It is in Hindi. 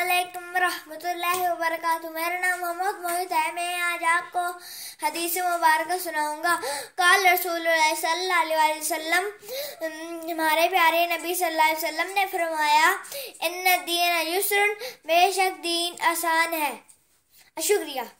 अस्सलाम रहमतुल्लाहि मेरा नाम मोहम्मद मोहित है मैं आज आपको हदीस मुबारक सुनाऊंगा काल रसूल वसल्लम हमारे प्यारे नबी सल्लल्लाहु अलैहि वसल्लम ने फरमाया इन दीन युसरन बेशक दीन आसान है शुक्रिया